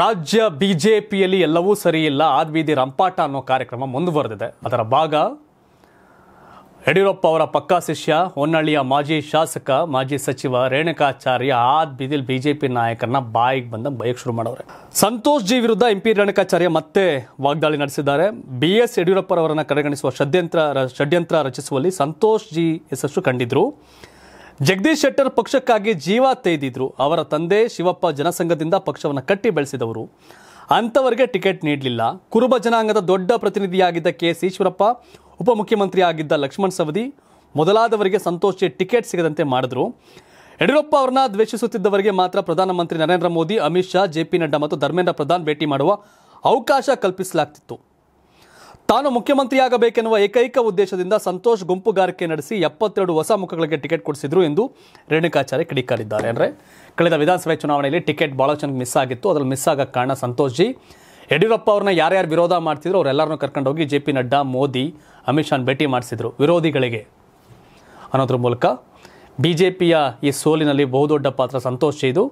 ರಾಜ್ಯ ಬಿಜೆಪಿಯಲ್ಲಿ ಎಲ್ಲವೂ ಸರಿಯಿಲ್ಲ ಬೀದಿ ರಂಪಾಟ ಅನ್ನೋ ಕಾರ್ಯಕ್ರಮ ಮುಂದುವರೆದಿದೆ ಅದರ ಭಾಗ ಯಡಿಯೂರಪ್ಪ ಅವರ ಪಕ್ಕಾ ಶಿಷ್ಯ ಹೊನ್ನಳ್ಳಿಯ ಮಾಜಿ ಶಾಸಕ ಮಾಜಿ ಸಚಿವ ರೇಣುಕಾಚಾರ್ಯ ಆದ್ ಬೀದಿ ಬಿಜೆಪಿ ನಾಯಕರನ್ನ ಬಾಯಿಗೆ ಬಂದ ಬೈಕ್ ಶುರು ಮಾಡವ್ರೆ ಸಂತೋಷ್ ಜಿ ವಿರುದ್ಧ ಎಂ ರೇಣುಕಾಚಾರ್ಯ ಮತ್ತೆ ವಾಗ್ದಾಳಿ ನಡೆಸಿದ್ದಾರೆ ಬಿ ಎಸ್ ಯಡಿಯೂರಪ್ಪರವರನ್ನು ಕಡೆಗಣಿಸುವ ಷಡ್ಯಂತ್ರ ಷಡ್ಯಂತ್ರ ರಚಿಸುವಲ್ಲಿ ಸಂತೋಷ್ ಜಿ ಯಶಸ್ಸು ಕಂಡಿದ್ರು ಜಗದೀಶ್ ಶೆಟ್ಟರ್ ಪಕ್ಷಕ್ಕಾಗಿ ಜೀವ ತೆಗೆದಿದ್ರು ಅವರ ತಂದೆ ಶಿವಪ್ಪ ಜನಸಂಘದಿಂದ ಪಕ್ಷವನ್ನು ಕಟ್ಟಿ ಬೆಳೆಸಿದವರು ಅಂಥವರಿಗೆ ಟಿಕೆಟ್ ನೀಡಲಿಲ್ಲ ಕುರುಬ ಜನಾಂಗದ ದೊಡ್ಡ ಪ್ರತಿನಿಧಿಯಾಗಿದ್ದ ಕೆ ಎಸ್ ಈಶ್ವರಪ್ಪ ಉಪಮುಖ್ಯಮಂತ್ರಿ ಆಗಿದ್ದ ಲಕ್ಷ್ಮಣ್ ಸವದಿ ಮೊದಲಾದವರಿಗೆ ಸಂತೋಷಿ ಟಿಕೆಟ್ ಸಿಗದಂತೆ ಮಾಡಿದ್ರು ಯಡಿಯೂರಪ್ಪ ಅವರನ್ನ ದ್ವೇಷಿಸುತ್ತಿದ್ದವರಿಗೆ ಮಾತ್ರ ಪ್ರಧಾನಮಂತ್ರಿ ನರೇಂದ್ರ ಮೋದಿ ಅಮಿತ್ ಶಾ ಜೆ ಪಿ ನಡ್ಡಾ ಮತ್ತು ಧರ್ಮೇಂದ್ರ ಪ್ರಧಾನ್ ಭೇಟಿ ಮಾಡುವ ಅವಕಾಶ ಕಲ್ಪಿಸಲಾಗ್ತಿತ್ತು ತಾನು ಮುಖ್ಯಮಂತ್ರಿಯಾಗಬೇಕೆನ್ನುವ ಏಕೈಕ ಉದ್ದೇಶದಿಂದ ಸಂತೋಷ್ ಗುಂಪುಗಾರಿಕೆ ನಡೆಸಿ ಎಪ್ಪತ್ತೆರಡು ಹೊಸ ಮುಖಗಳಿಗೆ ಟಿಕೆಟ್ ಕೊಡಿಸಿದ್ರು ಎಂದು ರೇಣುಕಾಚಾರ್ಯ ಕಿಡಿಕಾರಿದ್ದಾರೆ ಅಂದರೆ ಕಳೆದ ವಿಧಾನಸಭೆ ಚುನಾವಣೆಯಲ್ಲಿ ಟಿಕೆಟ್ ಭಾಳ ಚೆನ್ನಾಗಿ ಮಿಸ್ ಆಗಿತ್ತು ಅದರಲ್ಲಿ ಮಿಸ್ ಆಗಕ್ಕೆ ಕಾರಣ ಸಂತೋಷ್ ಜಿ ಯಡಿಯೂರಪ್ಪ ಅವ್ರನ್ನ ಯಾರ್ಯಾರು ವಿರೋಧ ಮಾಡ್ತಿದ್ರು ಅವರೆಲ್ಲರನ್ನೂ ಹೋಗಿ ಜೆ ಪಿ ನಡ್ಡಾ ಮೋದಿ ಅಮಿತ್ ಶಾನ್ ಭೇಟಿ ಮಾಡಿಸಿದ್ರು ವಿರೋಧಿಗಳಿಗೆ ಅನ್ನೋದ್ರ ಮೂಲಕ ಬಿ ಜೆ ಪಿಯ ಈ ಸೋಲಿನಲ್ಲಿ ಬಹುದೊಡ್ಡ ಪಾತ್ರ ಸಂತೋಷ್ ಇದು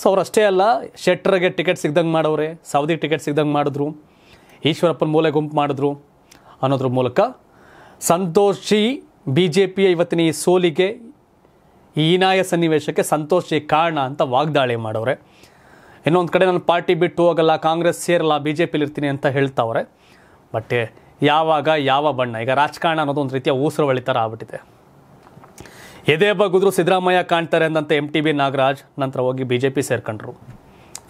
ಸೊ ಅವರಷ್ಟೇ ಅಲ್ಲ ಶೆಟ್ಟರ್ಗೆ ಟಿಕೆಟ್ ಸಿಗ್ದಂಗೆ ಮಾಡೋರೆ ಸೌದಿಗೆ ಟಿಕೆಟ್ ಸಿಗ್ದಂಗೆ ಮಾಡಿದ್ರು ಈಶ್ವರಪ್ಪನ ಮೂಲೆ ಗುಂಪು ಮಾಡಿದ್ರು ಅನ್ನೋದ್ರ ಮೂಲಕ ಸಂತೋಷಿ ಬಿ ಜೆ ಪಿಯ ಇವತ್ತಿನ ಈ ಸೋಲಿಗೆ ಈನಾಯ ಸನ್ನಿವೇಶಕ್ಕೆ ಸಂತೋಷಿ ಕಾರಣ ಅಂತ ವಾಗ್ದಾಳಿ ಮಾಡವ್ರೆ ಇನ್ನೊಂದು ಕಡೆ ನಾನು ಪಾರ್ಟಿ ಬಿಟ್ಟು ಹೋಗಲ್ಲ ಕಾಂಗ್ರೆಸ್ ಸೇರಲ್ಲ ಬಿ ಜೆ ಪಿಲಿ ಇರ್ತೀನಿ ಅಂತ ಹೇಳ್ತಾವ್ರೆ ಬಟ್ ಯಾವಾಗ ಯಾವ ಬಣ್ಣ ಈಗ ರಾಜಕಾರಣ ಅನ್ನೋದು ಒಂದು ರೀತಿಯ ಊಸರವಳಿ ಥರ ಆಗ್ಬಿಟ್ಟಿದೆ ಎದೆ ಬಗ್ಗಿದ್ರು ಸಿದ್ದರಾಮಯ್ಯ ಕಾಣ್ತಾರೆ ಅಂದಂತೆ ಎಮ್ ಟಿ ಬಿ ನಾಗರಾಜ್ ನಂತರ ಹೋಗಿ ಬಿ ಜೆ ಪಿ ಸೇರ್ಕೊಂಡ್ರು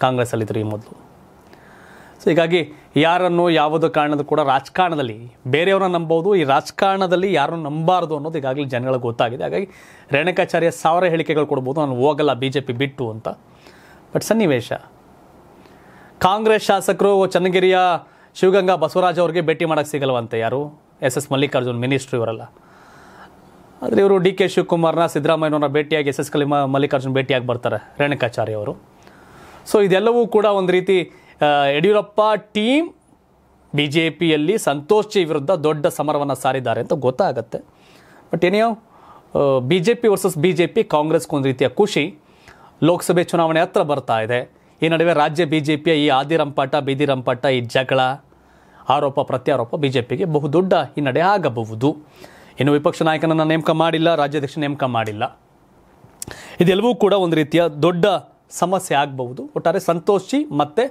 ಕಾಂಗ್ರೆಸ್ಸಲ್ಲಿದ್ದರು ಈ ಮೊದಲು ಹೀಗಾಗಿ ಯಾರನ್ನು ಯಾವುದು ಕಾರಣದ ಕೂಡ ರಾಜಕಾರಣದಲ್ಲಿ ಬೇರೆಯವರನ್ನ ನಂಬೋದು ಈ ರಾಜಕಾರಣದಲ್ಲಿ ಯಾರನ್ನು ನಂಬಾರದು ಅನ್ನೋದು ಈಗಾಗಲೇ ಜನಗಳಿಗೆ ಗೊತ್ತಾಗಿದೆ ಹಾಗಾಗಿ ರೇಣುಕಾಚಾರ್ಯ ಸಾವಿರ ಹೇಳಿಕೆಗಳು ಕೊಡ್ಬೋದು ನಾನು ಹೋಗಲ್ಲ ಬಿ ಜೆ ಪಿ ಬಿಟ್ಟು ಅಂತ ಬಟ್ ಸನ್ನಿವೇಶ ಕಾಂಗ್ರೆಸ್ ಶಾಸಕರು ಚನ್ನಗಿರಿಯ ಶಿವಗಂಗಾ ಬಸವರಾಜ್ ಅವ್ರಿಗೆ ಭೇಟಿ ಮಾಡೋಕ್ಕೆ ಸಿಗಲ್ವಂತೆ ಯಾರು ಎಸ್ ಎಸ್ ಮಲ್ಲಿಕಾರ್ಜುನ್ ಮಿನಿಸ್ಟ್ರ್ ಇವರೆಲ್ಲ ಆದರೆ ಇವರು ಡಿ ಕೆ ಶಿವಕುಮಾರ್ನ ಸಿದ್ದರಾಮಯ್ಯನವ್ರನ್ನ ಭೇಟಿಯಾಗಿ ಎಸ್ ಎಸ್ ಕಲಿಮ ಮಲ್ಲಿಕಾರ್ಜುನ್ ಭೇಟಿಯಾಗಿ ಬರ್ತಾರೆ ರೇಣುಕಾಚಾರ್ಯ ಅವರು ಸೊ ಇದೆಲ್ಲವೂ ಕೂಡ ಒಂದು ರೀತಿ ಯಡಿಯೂರಪ್ಪ ಟೀಮ್ ಬಿ ಜೆ ಪಿಯಲ್ಲಿ ಜಿ ವಿರುದ್ಧ ದೊಡ್ಡ ಸಮರವನ್ನು ಸಾರಿದ್ದಾರೆ ಅಂತ ಗೊತ್ತಾಗತ್ತೆ ಬಟ್ ಏನೆಯೋ B J P versus B J P ಒಂದು ರೀತಿಯ ಖುಷಿ ಲೋಕಸಭೆ ಚುನಾವಣೆ ಹತ್ರ ಬರ್ತಾ ಇದೆ ಈ ನಡುವೆ ರಾಜ್ಯ ಬಿ ಜೆ ಪಿಯ ಈ ಆದಿರಂಪಾಟ ಬಿದಿರಂಪಾಟ ಈ ಜಗಳ ಆರೋಪ ಪ್ರತ್ಯಾರೋಪ ಬಿ ಜೆ ಪಿಗೆ ಬಹುದೊಡ್ಡ ಹಿನ್ನಡೆ ಆಗಬಹುದು ಇನ್ನು ವಿಪಕ್ಷ ನಾಯಕನನ್ನು ನೇಮಕ ಮಾಡಿಲ್ಲ ರಾಜ್ಯಾಧ್ಯಕ್ಷ ನೇಮಕ ಮಾಡಿಲ್ಲ ಇದೆಲ್ಲವೂ ಕೂಡ ಒಂದು ರೀತಿಯ ದೊಡ್ಡ ಸಮಸ್ಯೆ ಆಗಬಹುದು ಒಟ್ಟಾರೆ ಸಂತೋಷಿ ಮತ್ತು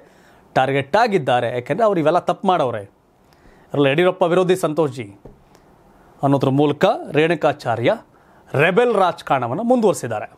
ಟಾರ್ಗೆಟ್ ಆಗಿದ್ದಾರೆ ಯಾಕೆಂದರೆ ಅವರು ಇವೆಲ್ಲ ತಪ್ಪು ಮಾಡೋರೆ ಅದರಲ್ಲಿ ಯಡಿಯೂರಪ್ಪ ವಿರೋಧಿ ಸಂತೋಷ್ ಜಿ ಅನ್ನೋದ್ರ ಮೂಲಕ ರೇಣುಕಾಚಾರ್ಯ ರೆಬೆಲ್ ರಾಜಕಾರಣವನ್ನು ಮುಂದುವರಿಸಿದ್ದಾರೆ